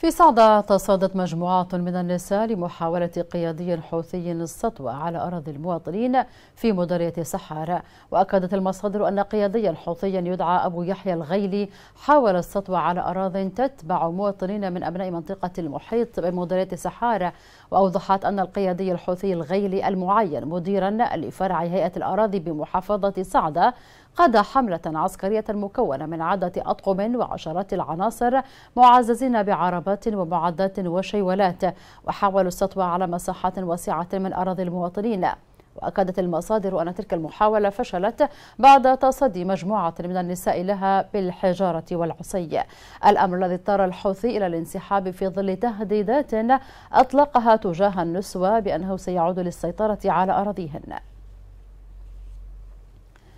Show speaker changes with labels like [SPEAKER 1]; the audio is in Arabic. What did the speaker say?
[SPEAKER 1] في صعدة تصادت مجموعات من النساء لمحاولة قيادي حوثي السطوة على أراضي المواطنين في مديرية سحارة وأكدت المصادر أن قياديا حوثيا يدعى أبو يحيى الغيلي حاول السطوة على أراض تتبع مواطنين من أبناء منطقة المحيط بمديرية سحارة وأوضحت أن القيادي الحوثي الغيلي المعين مديرا لفرع هيئة الأراضي بمحافظة صعدة قاد حملة عسكرية مكونة من عدة أطقم وعشرات العناصر معززين بعربات ومعدات وشيولات وحاولوا السطو على مساحات واسعة من أراضي المواطنين وأكدت المصادر أن تلك المحاولة فشلت بعد تصدي مجموعة من النساء لها بالحجارة والعصي الأمر الذي اضطر الحوثي إلى الانسحاب في ظل تهديدات أطلقها تجاه النسوة بأنه سيعود للسيطرة على أراضيهن